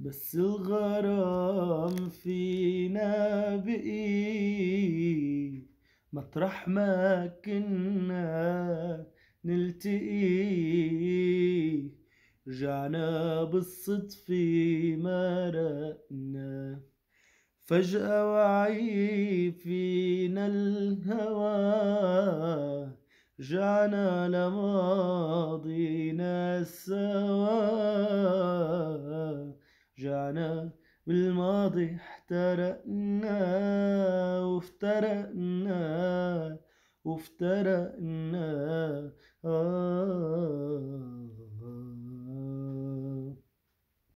بس الغرام فينا بقي مطرح ما كنا نلتقي رجعنا بالصدفة مرقنا فجأة وعي فينا الهوى رجعنا لماضينا سوا ضيعنا بالماضي احترقنا وافترقنا وافترقنا